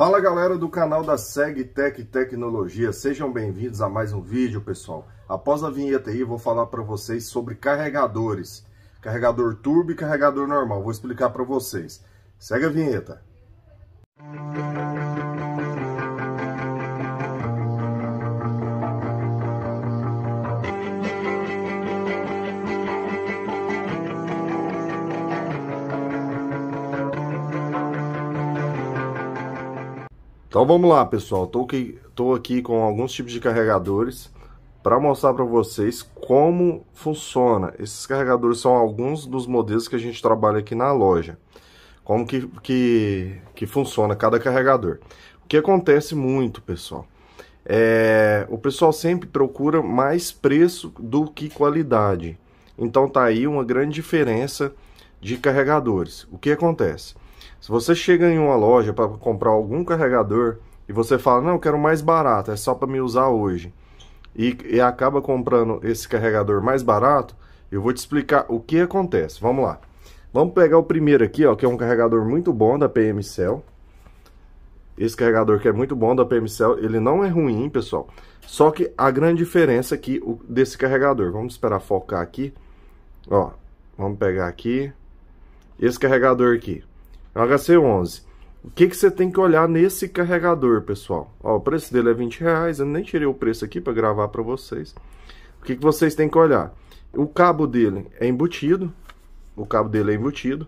Fala galera do canal da SegTech Tecnologia, sejam bem-vindos a mais um vídeo pessoal. Após a vinheta aí vou falar para vocês sobre carregadores, carregador turbo e carregador normal, vou explicar para vocês. Segue a vinheta. Música Então vamos lá, pessoal. Tô aqui, tô aqui com alguns tipos de carregadores para mostrar para vocês como funciona. Esses carregadores são alguns dos modelos que a gente trabalha aqui na loja. Como que, que, que funciona cada carregador. O que acontece muito, pessoal, é, o pessoal sempre procura mais preço do que qualidade. Então tá aí uma grande diferença de carregadores. O que acontece? Se você chega em uma loja para comprar algum carregador e você fala, não, eu quero mais barato, é só para me usar hoje, e, e acaba comprando esse carregador mais barato, eu vou te explicar o que acontece. Vamos lá. Vamos pegar o primeiro aqui, ó, que é um carregador muito bom da PM Cell. Esse carregador que é muito bom da PM Cell, ele não é ruim, pessoal. Só que a grande diferença aqui o, desse carregador, vamos esperar focar aqui. Ó, vamos pegar aqui. Esse carregador aqui, é HC11. O que, que você tem que olhar nesse carregador, pessoal? Ó, o preço dele é 20 reais, eu nem tirei o preço aqui para gravar para vocês. O que, que vocês têm que olhar? O cabo dele é embutido, o cabo dele é embutido,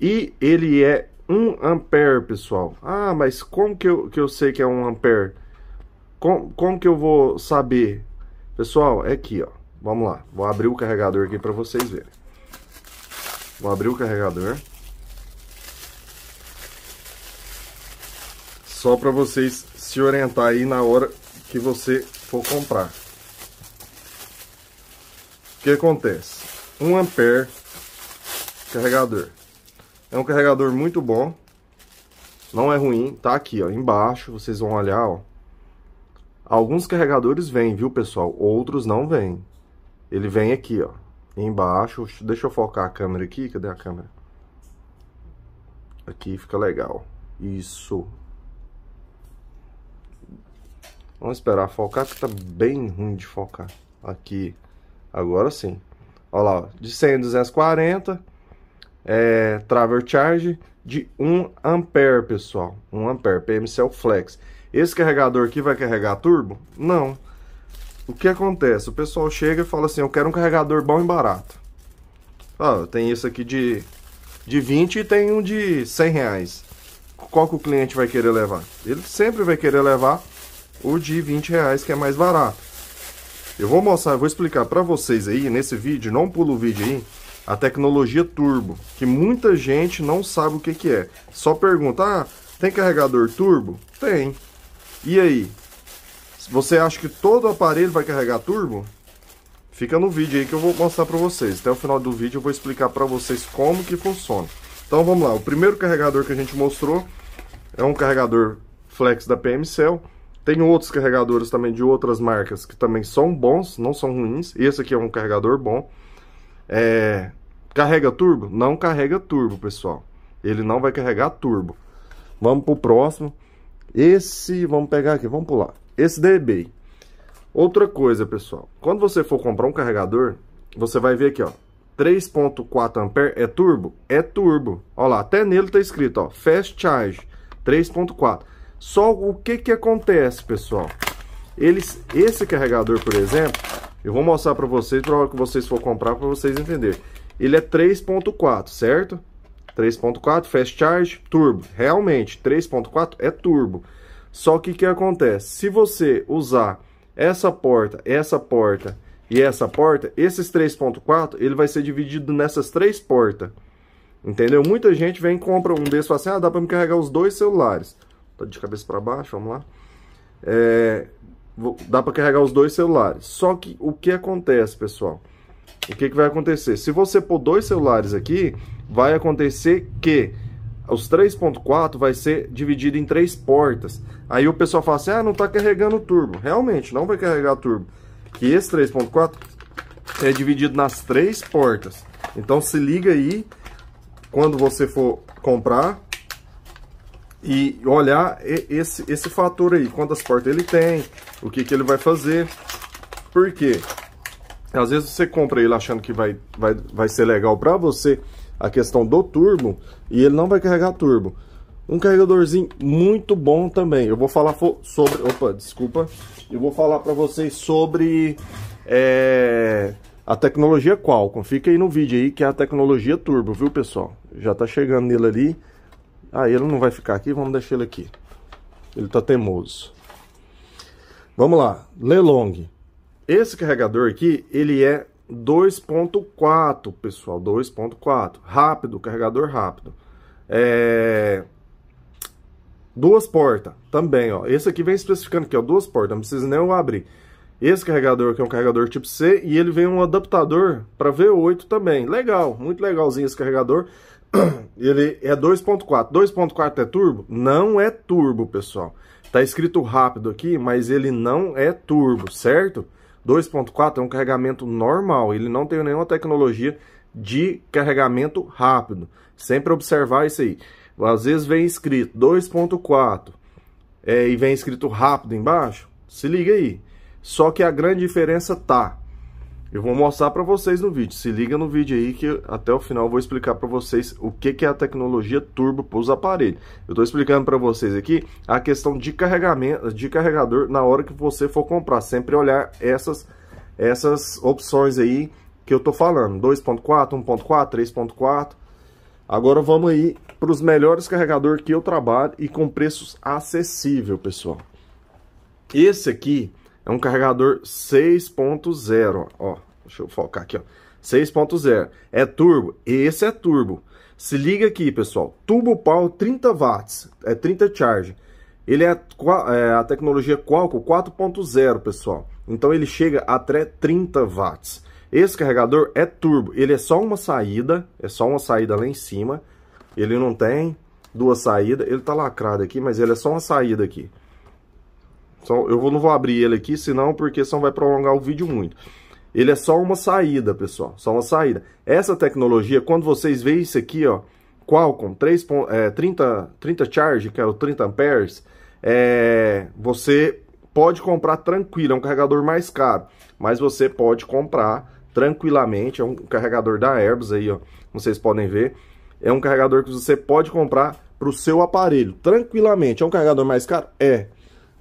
e ele é 1 ampere, pessoal. Ah, mas como que eu, que eu sei que é 1 ampere? Com, como que eu vou saber? Pessoal, é aqui, ó. Vamos lá, vou abrir o carregador aqui para vocês verem. Vou abrir o carregador. Só para vocês se orientar aí na hora que você for comprar. O que acontece? 1 ampere carregador. É um carregador muito bom. Não é ruim. Tá aqui, ó, embaixo. Vocês vão olhar, ó. Alguns carregadores vêm, viu, pessoal? Outros não vêm. Ele vem aqui, ó. Embaixo. Deixa eu focar a câmera aqui. Cadê a câmera? Aqui fica legal. Isso. Vamos esperar focar, que tá bem ruim de focar. Aqui, agora sim. Olha lá, de 100 a 240, é, Traver Charge de 1 ampere, pessoal. 1 ampere, é o Flex. Esse carregador aqui vai carregar turbo? Não. O que acontece? O pessoal chega e fala assim, eu quero um carregador bom e barato. Ah, tem esse aqui de, de 20 e tem um de 100 reais. Qual que o cliente vai querer levar? Ele sempre vai querer levar o de 20 reais que é mais barato. Eu vou mostrar, eu vou explicar para vocês aí nesse vídeo, não pula o vídeo aí, a tecnologia turbo, que muita gente não sabe o que, que é. Só pergunta, ah, tem carregador turbo? Tem. E aí? Você acha que todo aparelho vai carregar turbo? Fica no vídeo aí que eu vou mostrar para vocês. Até o final do vídeo eu vou explicar para vocês como que funciona. Então vamos lá, o primeiro carregador que a gente mostrou é um carregador flex da PM Cell tem outros carregadores também de outras marcas que também são bons, não são ruins. Esse aqui é um carregador bom. É... Carrega turbo? Não carrega turbo, pessoal. Ele não vai carregar turbo. Vamos pro próximo. Esse, vamos pegar aqui, vamos pular. Esse DB. Outra coisa, pessoal. Quando você for comprar um carregador, você vai ver aqui, ó. 3.4 ampere é turbo? É turbo. Olha lá, até nele tá escrito, ó. Fast charge 3.4. Só o que que acontece, pessoal? Eles, esse carregador, por exemplo, eu vou mostrar para vocês, para hora que vocês for comprar, para vocês entenderem. Ele é 3.4, certo? 3.4, fast charge, turbo. Realmente, 3.4 é turbo. Só que o que acontece? Se você usar essa porta, essa porta e essa porta, esses 3.4, ele vai ser dividido nessas três portas. Entendeu? Muita gente vem e compra um desses e fala assim, ah, dá para me carregar os dois celulares de cabeça para baixo, vamos lá. É, vou, dá para carregar os dois celulares. Só que o que acontece, pessoal? O que, que vai acontecer? Se você pôr dois celulares aqui, vai acontecer que os 3.4 vai ser dividido em três portas. Aí o pessoal fala assim, ah, não está carregando turbo. Realmente, não vai carregar turbo. Que esse 3.4 é dividido nas três portas. Então se liga aí, quando você for comprar, e olhar esse, esse fator aí, quantas portas ele tem, o que, que ele vai fazer. Por quê? Às vezes você compra ele achando que vai, vai, vai ser legal para você a questão do turbo e ele não vai carregar turbo. Um carregadorzinho muito bom também. Eu vou falar sobre... Opa, desculpa. Eu vou falar para vocês sobre é, a tecnologia Qualcomm. Fica aí no vídeo aí que é a tecnologia turbo, viu pessoal? Já tá chegando nele ali. Ah, ele não vai ficar aqui, vamos deixar ele aqui. Ele tá teimoso. Vamos lá, Lelong. Esse carregador aqui, ele é 2.4, pessoal, 2.4. Rápido, carregador rápido. É... Duas portas, também, ó. Esse aqui vem especificando que é duas portas, não precisa nem eu abrir. Esse carregador aqui é um carregador tipo C e ele vem um adaptador para V8 também. Legal, muito legalzinho esse carregador ele é 2.4. 2.4 é turbo? Não é turbo, pessoal. Tá escrito rápido aqui, mas ele não é turbo, certo? 2.4 é um carregamento normal, ele não tem nenhuma tecnologia de carregamento rápido. Sempre observar isso aí. Às vezes vem escrito 2.4 é, e vem escrito rápido embaixo, se liga aí. Só que a grande diferença tá eu vou mostrar para vocês no vídeo, se liga no vídeo aí que até o final eu vou explicar para vocês o que, que é a tecnologia turbo para os aparelhos. Eu estou explicando para vocês aqui a questão de carregamento, de carregador na hora que você for comprar. Sempre olhar essas, essas opções aí que eu estou falando, 2.4, 1.4, 3.4. Agora vamos aí para os melhores carregadores que eu trabalho e com preços acessível, pessoal. Esse aqui é um carregador 6.0, ó, Deixa eu focar aqui, ó. 6.0. É turbo? Esse é turbo. Se liga aqui, pessoal. Turbo Power 30 watts. É 30 charge. Ele é a, é a tecnologia Qualcomm 4.0, pessoal. Então ele chega até 30 watts. Esse carregador é turbo. Ele é só uma saída. É só uma saída lá em cima. Ele não tem duas saídas. Ele tá lacrado aqui, mas ele é só uma saída aqui. Então, eu não vou abrir ele aqui, senão, porque senão vai prolongar o vídeo muito. Ele é só uma saída, pessoal, só uma saída. Essa tecnologia, quando vocês veem isso aqui, ó, Qualcomm 3, é, 30, 30 charge, que é o 30 amperes, é, você pode comprar tranquilo, é um carregador mais caro, mas você pode comprar tranquilamente, é um carregador da Airbus aí, ó, como vocês podem ver, é um carregador que você pode comprar para o seu aparelho, tranquilamente. É um carregador mais caro? É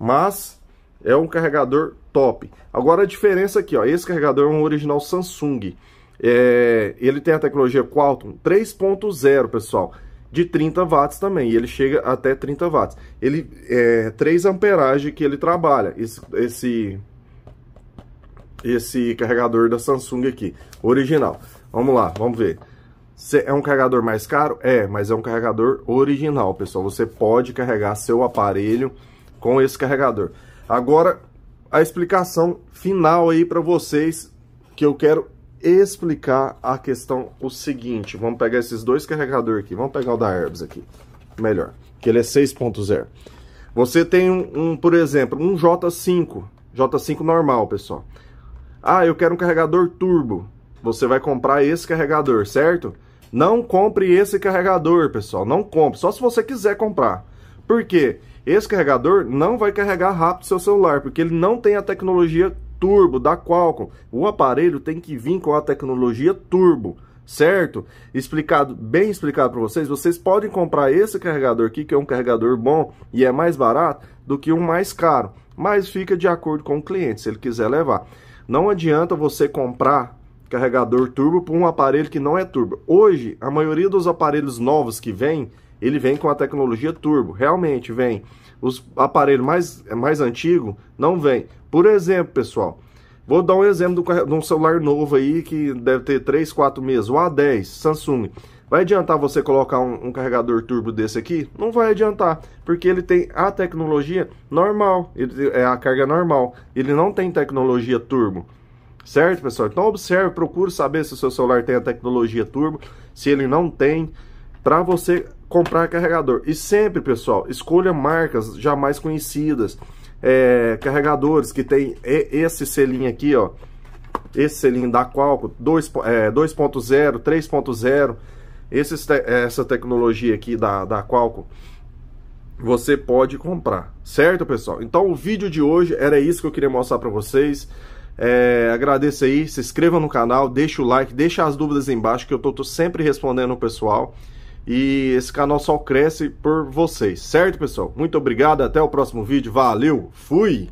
mas é um carregador top. Agora a diferença aqui, ó, esse carregador é um original Samsung. É, ele tem a tecnologia Qualcomm 3.0, pessoal, de 30 watts também. ele chega até 30 watts. Ele é 3 amperagem que ele trabalha. Esse, esse, esse carregador da Samsung aqui, original. Vamos lá, vamos ver. É um carregador mais caro? É, mas é um carregador original, pessoal. Você pode carregar seu aparelho com esse carregador. Agora, a explicação final aí para vocês, que eu quero explicar a questão o seguinte. Vamos pegar esses dois carregadores aqui. Vamos pegar o da Herbs aqui. Melhor. Que ele é 6.0. Você tem um, um, por exemplo, um J5. J5 normal, pessoal. Ah, eu quero um carregador turbo. Você vai comprar esse carregador, certo? Não compre esse carregador, pessoal. Não compre. Só se você quiser comprar. Por quê? Esse carregador não vai carregar rápido seu celular, porque ele não tem a tecnologia turbo da Qualcomm. O aparelho tem que vir com a tecnologia turbo, certo? Explicado, bem explicado para vocês, vocês podem comprar esse carregador aqui, que é um carregador bom e é mais barato do que um mais caro, mas fica de acordo com o cliente, se ele quiser levar. Não adianta você comprar carregador turbo para um aparelho que não é turbo. Hoje, a maioria dos aparelhos novos que vem ele vem com a tecnologia turbo. Realmente vem. Os aparelhos mais, mais antigos não vem. Por exemplo, pessoal, vou dar um exemplo de um celular novo aí que deve ter 3, 4 meses. O A10 Samsung. Vai adiantar você colocar um, um, carregador turbo desse aqui? Não vai adiantar, porque ele tem a tecnologia normal, ele, é a carga normal. Ele não tem tecnologia turbo. Certo, pessoal? Então observe, procure saber se o seu celular tem a tecnologia turbo, se ele não tem, para você comprar carregador. E sempre, pessoal, escolha marcas jamais conhecidas. É, carregadores que tem esse selinho aqui, ó. Esse selinho da Qualcomm, 2.0, é, 3.0. É, essa tecnologia aqui da, da Qualcomm você pode comprar, certo pessoal? Então o vídeo de hoje era isso que eu queria mostrar para vocês. É, agradeço aí, se inscreva no canal, deixa o like, deixa as dúvidas embaixo que eu tô, tô sempre respondendo o pessoal. E esse canal só cresce por vocês, certo, pessoal? Muito obrigado, até o próximo vídeo. Valeu, fui!